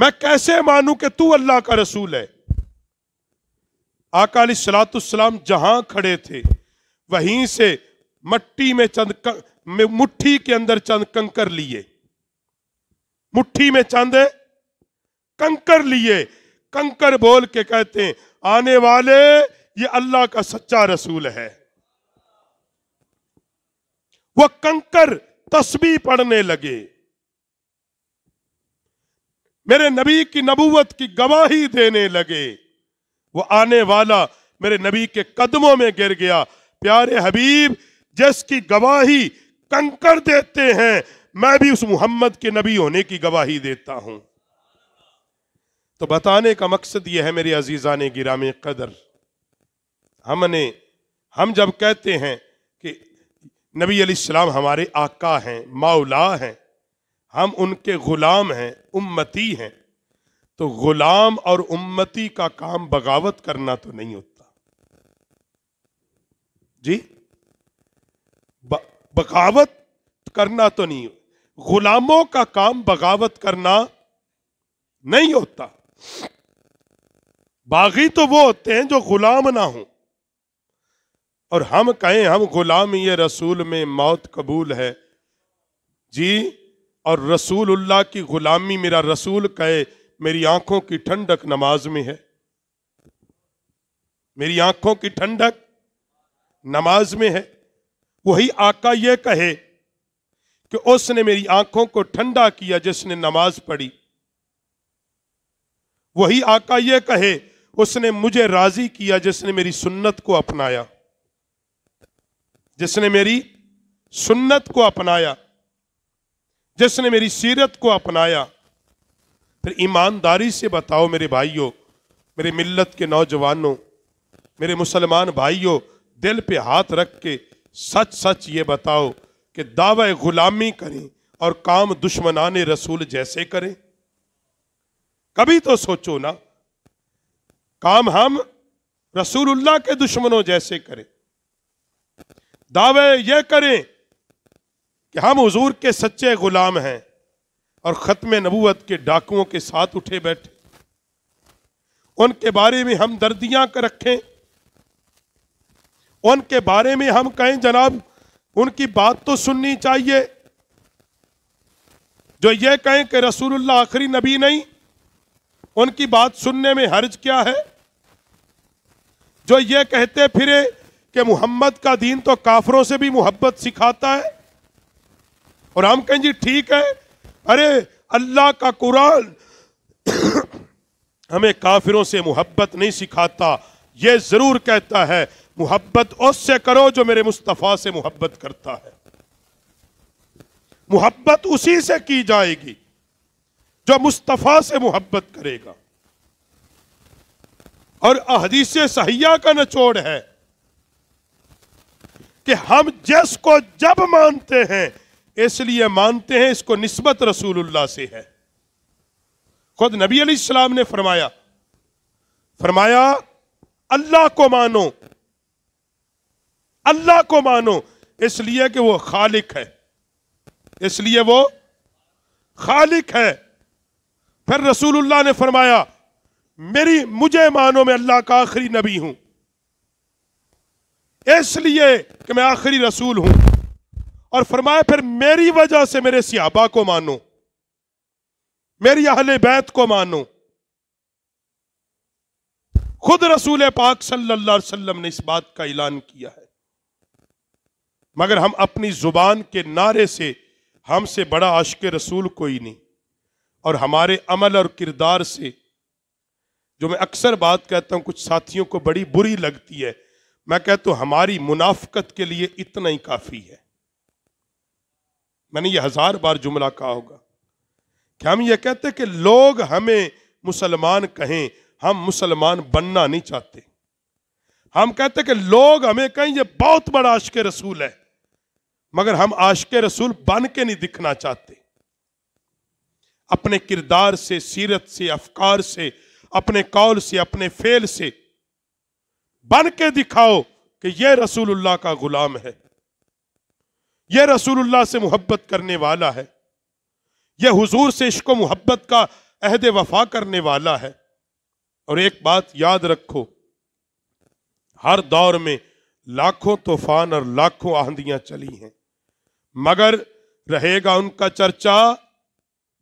मैं कैसे मानू कि तू अल्लाह का रसूल है आकाली सलातुसलाम जहां खड़े थे वहीं से मट्टी में चंद में मुट्ठी के अंदर चंद कंकर लिए मुट्ठी में चंद कंकर लिए कंकर बोल के कहते हैं आने वाले ये अल्लाह का सच्चा रसूल है वह कंकर तस्बी पढ़ने लगे मेरे नबी की नबूवत की गवाही देने लगे वो आने वाला मेरे नबी के कदमों में गिर गया प्यारे हबीब जिसकी गवाही कंकर देते हैं मैं भी उस मोहम्मद के नबी होने की गवाही देता हूं तो बताने का मकसद यह है मेरे अजीजा ने गिरा में कदर हमने हम जब कहते हैं कि नबी सलाम हमारे आका हैं माओला हैं हम उनके ग़ुलाम हैं उम्मती हैं तो ग़ुलाम और उम्मती का काम बगावत करना तो नहीं होता जी ब, बगावत करना तो नहीं गुलामों का काम बगावत करना नहीं होता बागी तो वो होते हैं जो गुलाम ना हो और हम कहें हम गुलाम ये रसूल में मौत कबूल है जी और रसूलुल्लाह की गुलामी मेरा रसूल कहे मेरी आंखों की ठंडक नमाज में है मेरी आंखों की ठंडक नमाज में है वही आका यह कहे कि उसने मेरी आंखों को ठंडा किया जिसने नमाज पढ़ी वही आका यह कहे उसने मुझे राजी किया जिसने मेरी सुन्नत को अपनाया जिसने मेरी सुन्नत को अपनाया जिसने मेरी सीरत को अपनाया फिर ईमानदारी से बताओ मेरे भाइयों मेरे मिल्लत के नौजवानों मेरे मुसलमान भाइयों दिल पे हाथ रख के सच सच ये बताओ कि दावा गुलामी करें और काम दुश्मनान रसूल जैसे करें कभी तो सोचो ना काम हम रसूलुल्लाह के दुश्मनों जैसे करें दावे ये करें कि हम हजूर के सच्चे गुलाम हैं और ख़त्म नबूत के डाकुओं के साथ उठे बैठे उनके बारे में हम दर्दियाँ रखें उनके बारे में हम कहें जनाब उनकी बात तो सुननी चाहिए जो ये कहें कि रसूलुल्लाह आखिरी नबी नहीं उनकी बात सुनने में हर्ज क्या है जो ये कहते फिरे कि मोहम्मद का दीन तो काफरों से भी मोहब्बत सिखाता है और हम कहें जी ठीक है अरे अल्लाह का कुरान हमें काफिरों से मोहब्बत नहीं सिखाता यह ज़रूर कहता है मोहब्बत उससे करो जो मेरे मुस्तफ़ा से मोहब्बत करता है मोहब्बत उसी से की जाएगी जो मुस्तफ़ा से मोहब्बत करेगा और अहदीस सहिया का नचोड़ है कि हम जिसको जब मानते हैं इसलिए मानते हैं इसको नस्बत रसूलुल्लाह से है खुद नबी अलैहिस्सलाम ने फरमाया फरमाया अल्लाह को मानो अल्लाह को मानो इसलिए कि वो खालिक है इसलिए वो खालिक है फिर रसूलुल्लाह ने फरमाया मेरी मुझे मानो मैं अल्लाह का आखिरी नबी हूं इसलिए कि मैं आखिरी रसूल हूं और फरमाया फिर मेरी वजह से मेरे सियाबा को मानो मेरी अहले बैत को मानो खुद रसूल पाक सल्लल्लाहु अलैहि वसल्लम ने इस बात का ऐलान किया है मगर हम अपनी जुबान के नारे से हमसे बड़ा आशक रसूल कोई नहीं और हमारे अमल और किरदार से जो मैं अक्सर बात कहता हूं कुछ साथियों को बड़ी बुरी लगती है मैं कहता हूं हमारी मुनाफ्त के लिए इतना ही काफ़ी है मैंने ये हजार बार जुमला कहा होगा क्या हम ये कहते कि लोग हमें मुसलमान कहें हम मुसलमान बनना नहीं चाहते हम कहते कि लोग हमें कहें ये बहुत बड़ा आश के रसूल है मगर हम आश के रसूल बन के नहीं दिखना चाहते अपने किरदार से सीरत से अफकार से अपने कौल से अपने फेल से बन के दिखाओ कि यह रसूल्लाह का गुलाम है यह रसूलुल्लाह से मोहब्बत करने वाला है यह हुजूर से इश्क मोहब्बत का अहद वफा करने वाला है और एक बात याद रखो हर दौर में लाखों तूफान और लाखों आंधियां चली हैं मगर रहेगा उनका चर्चा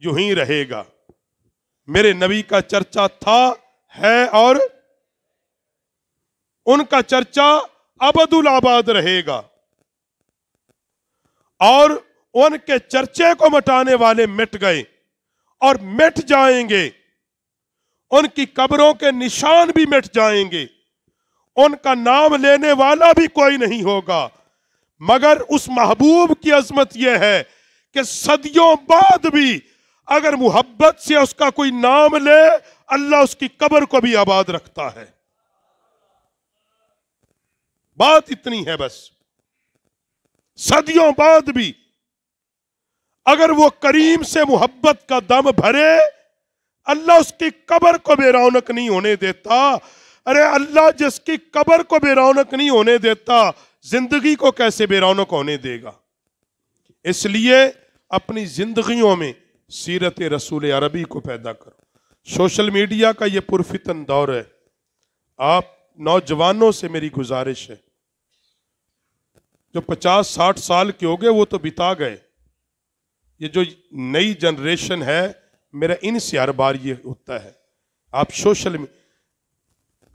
यू ही रहेगा मेरे नबी का चर्चा था है और उनका चर्चा अबदुल आबाद रहेगा और उनके चर्चे को मटाने वाले मिट गए और मिट जाएंगे उनकी कब्रों के निशान भी मिट जाएंगे उनका नाम लेने वाला भी कोई नहीं होगा मगर उस महबूब की अजमत यह है कि सदियों बाद भी अगर मुहब्बत से उसका कोई नाम ले अल्लाह उसकी कब्र को भी आबाद रखता है बात इतनी है बस सदियों बाद भी अगर वो करीम से मोहब्बत का दम भरे अल्लाह उसकी कबर को बेरौनक नहीं होने देता अरे अल्लाह जिसकी कबर को बेरौनक नहीं होने देता जिंदगी को कैसे बेरौनक होने देगा इसलिए अपनी जिंदगियों में सीरत रसूल अरबी को पैदा करो सोशल मीडिया का ये पुरफितन दौर है आप नौजवानों से मेरी गुजारिश है जो पचास साठ साल के हो गए वो तो बिता गए ये जो नई जनरेशन है मेरा इनसे हर बार ये होता है आप सोशल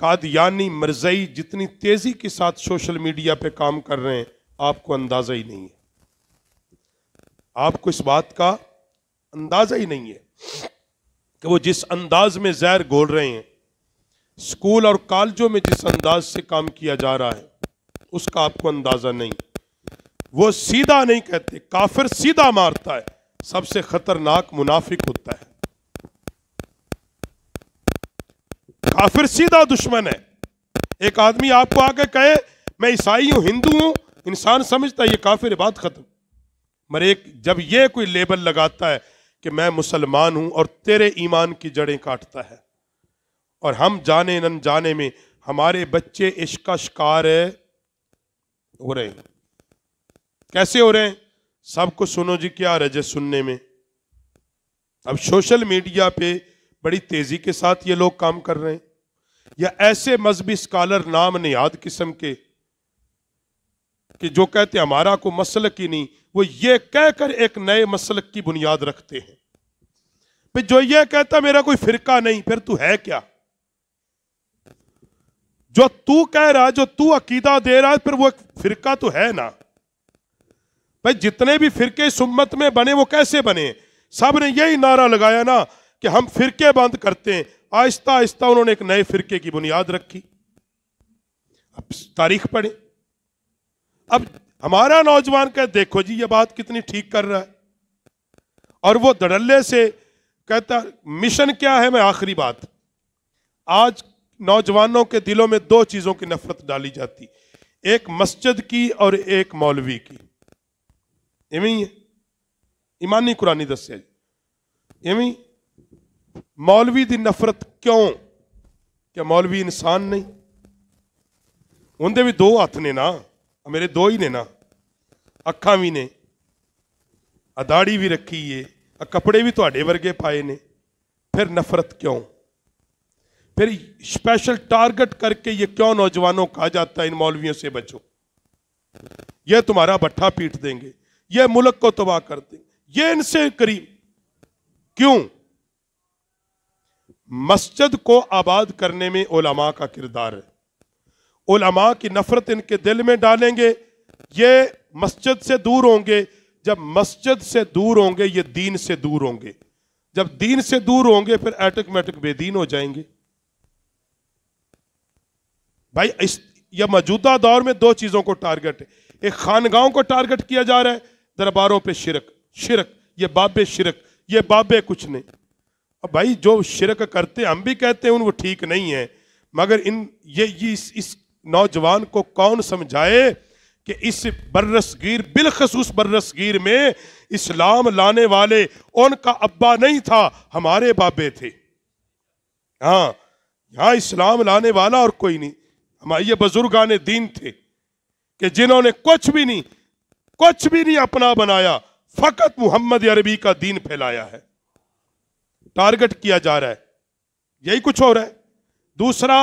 कादयानी मरजई जितनी तेजी के साथ सोशल मीडिया पे काम कर रहे हैं आपको अंदाजा ही नहीं है आपको इस बात का अंदाजा ही नहीं है कि वो जिस अंदाज में जहर घोल रहे हैं स्कूल और कॉलेजों में जिस अंदाज से काम किया जा रहा है उसका आपको अंदाजा नहीं वो सीधा नहीं कहते काफिर सीधा मारता है सबसे खतरनाक मुनाफिक होता है काफिर सीधा दुश्मन है एक आदमी आपको आके कहे मैं ईसाई हूं हिंदू हूं इंसान समझता है ये काफिर बात खत्म मगर एक जब ये कोई लेबल लगाता है कि मैं मुसलमान हूं और तेरे ईमान की जड़ें काटता है और हम जाने न जाने में हमारे बच्चे इश्क का शिकार हो रहे हैं कैसे हो रहे हैं सब कुछ सुनो जी क्या रजत सुनने में अब सोशल मीडिया पे बड़ी तेजी के साथ ये लोग काम कर रहे हैं या ऐसे मजहबी स्कॉलर नाम निहाद किस्म के कि जो कहते हमारा को मसल की नहीं वो ये कहकर एक नए मसल की बुनियाद रखते हैं फिर जो ये कहता मेरा कोई फिरका नहीं फिर तू है क्या जो तू कह रहा है जो तू अकीदा दे रहा है फिर वो एक फिरका तो है ना भाई जितने भी फिरके सुम्मत में बने वो कैसे बने सब ने यही नारा लगाया ना कि हम फिरके बंद करते हैं आहिस्ता आहिस्ता उन्होंने एक नए फिरके की बुनियाद रखी अब तारीख पढ़े अब हमारा नौजवान कह देखो जी ये बात कितनी ठीक कर रहा है और वो धड़ल्ले से कहता मिशन क्या है मैं आखिरी बात आज नौजवानों के दिलों में दो चीज़ों की नफरत डाली जाती एक मस्जिद की और एक मौलवी की इवें ही ईमानी कुरानी दसिया जी एवं मौलवी की नफरत क्यों क्या मौलवी इंसान नहीं उनके भी दो हाथ ने ना मेरे दो ही ने ना अखा भी ने दाड़ी भी रखी है कपड़े भी थोड़े तो वर्गे पाए ने फिर नफरत क्यों फिर स्पेशल टारगेट करके ये क्यों नौजवानों कहा जाता है इन मौलवियों से बचो यह तुम्हारा भट्ठा पीट देंगे ये मुल्क को तबाह कर देंगे ये इनसे करीब क्यों मस्जिद को आबाद करने में ओलमा का किरदार है ओलमा की नफरत इनके दिल में डालेंगे ये मस्जिद से दूर होंगे जब मस्जिद से दूर होंगे ये दीन से दूर होंगे जब दीन से दूर होंगे फिर एटक मैटक बेदीन हो जाएंगे भाई इस यह मौजूदा दौर में दो चीज़ों को टारगेट है एक खानगांव को टारगेट किया जा रहा है दरबारों पे शिरक शिरक ये बाबे शिरक ये बाबे कुछ नहीं अब भाई जो शिरक करते हम भी कहते हैं उन वो ठीक नहीं है मगर इन ये, ये इस, इस नौजवान को कौन समझाए कि इस बर्रसगीर बिलखसूस बर्रसगीर में इस्लाम लाने वाले उनका अब्बा नहीं था हमारे बाबे थे हाँ यहाँ इस्लाम लाने वाला और कोई नहीं हमारे ये बुजुर्गान दीन थे कि जिन्होंने कुछ भी नहीं कुछ भी नहीं अपना बनाया फकत मोहम्मद अरबी का दीन फैलाया है टारगेट किया जा रहा है यही कुछ हो रहा है दूसरा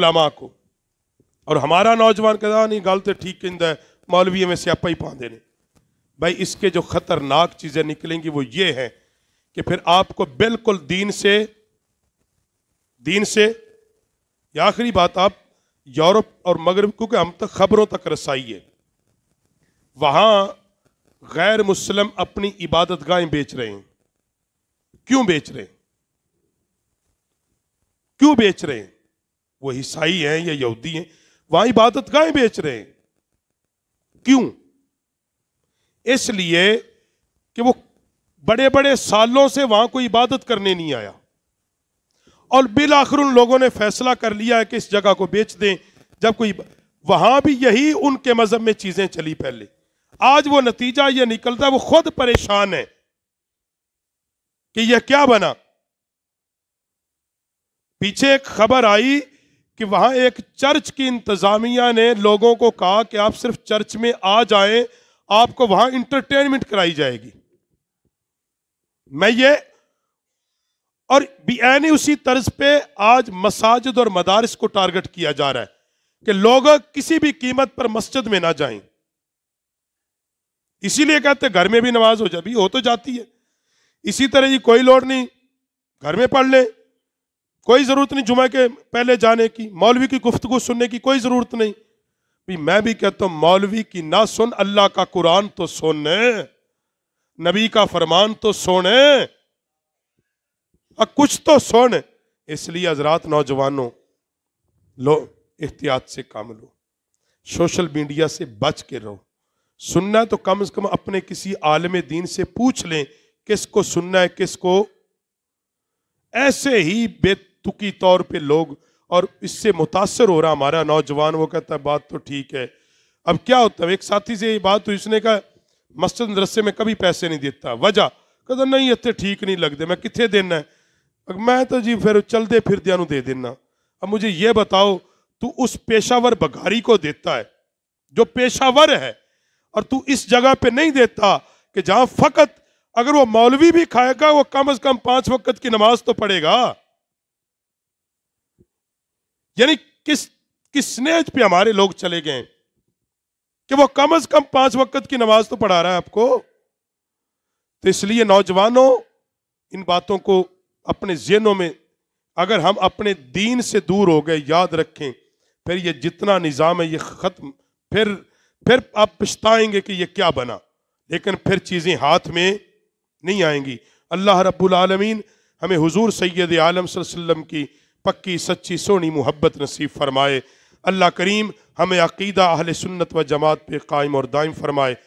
उलमा को और हमारा नौजवान कहता हाँ, नहीं गल तो ठीक कहता है मौलवी में स्यापा ही पाते ने भाई इसके जो खतरनाक चीज़ें निकलेंगी वो ये हैं कि फिर आपको बिल्कुल दीन से दीन से आखिरी बात आप यूरोप और मगरब क्योंकि हम तक तो खबरों तक रसाई है वहां गैर मुस्लिम अपनी इबादत गाहें बेच रहे हैं क्यों बेच रहे हैं क्यों बेच रहे हैं वो ईसाई हैं या यहूदी हैं वहां इबादत गाहें बेच रहे हैं क्यों इसलिए कि वो बड़े बड़े सालों से वहां कोई इबादत करने नहीं आया और बिल आखिर उन लोगों ने फैसला कर लिया है कि इस जगह को बेच दें जब कोई वहां भी यही उनके मजहब में चीजें चली पहले आज वो नतीजा ये निकलता है वो खुद परेशान है कि यह क्या बना पीछे एक खबर आई कि वहां एक चर्च की इंतजामिया ने लोगों को कहा कि आप सिर्फ चर्च में आ जाएं आपको वहां इंटरटेनमेंट कराई जाएगी मैं ये और बी e उसी तर्ज पे आज मसाजिद और मदारस को टारगेट किया जा रहा है कि लोग किसी भी कीमत पर मस्जिद में ना जाएं इसीलिए कहते घर में भी नमाज हो भी हो तो जाती है इसी तरह जी कोई लोड नहीं घर में पढ़ ले कोई ज़रूरत नहीं जुमे के पहले जाने की मौलवी की गुफ्तगु सुनने की कोई ज़रूरत नहीं भी मैं भी कहता हूं मौलवी की ना सुन अल्लाह का कुरान तो सुन नबी का फरमान तो सोने और कुछ तो सोने इसलिए हजरात नौजवानों लो एहतियात से काम लो सोशल मीडिया से बच के रहो सुनना तो कम से कम अपने किसी आलम दीन से पूछ लें किसको सुनना है किसको ऐसे ही बेतुकी तौर पे लोग और इससे मुतासर हो रहा हमारा नौजवान वो कहता है बात तो ठीक है अब क्या होता है एक साथी से ये बात हुई इसने कहा मस्जिद मदरसे में कभी पैसे नहीं देता वजह कहता नहीं इतने ठीक नहीं लगते मैं कितने देना है मैं तो जी फिर चलते फिर दिया दे देना अब मुझे ये बताओ तू उस पेशावर बघारी को देता है जो पेशावर है और तू इस जगह पे नहीं देता कि जहां फकत अगर वो मौलवी भी खाएगा वो कम से कम पांच वक्त की नमाज तो पढ़ेगा यानी किस किस नेज पे हमारे लोग चले गए कि वो कम से कम पांच वक्त की नमाज तो पढ़ा रहा है आपको तो इसलिए नौजवानों इन बातों को अपने जेनों में अगर हम अपने दीन से दूर हो गए याद रखें फिर ये जितना निज़ाम है ये ख़त्म फिर फिर आप पछताएंगे कि ये क्या बना लेकिन फिर चीज़ें हाथ में नहीं आएंगी अल्लाह रब्बुल आलमीन हमें हुजूर सैयद आलम वसल्लम की पक्की सच्ची सोनी मोहब्बत नसीब फरमाए अल्लाह करीम हमें अकीदा अहल सुन्नत व जमात पे कायम और दायम फरमाए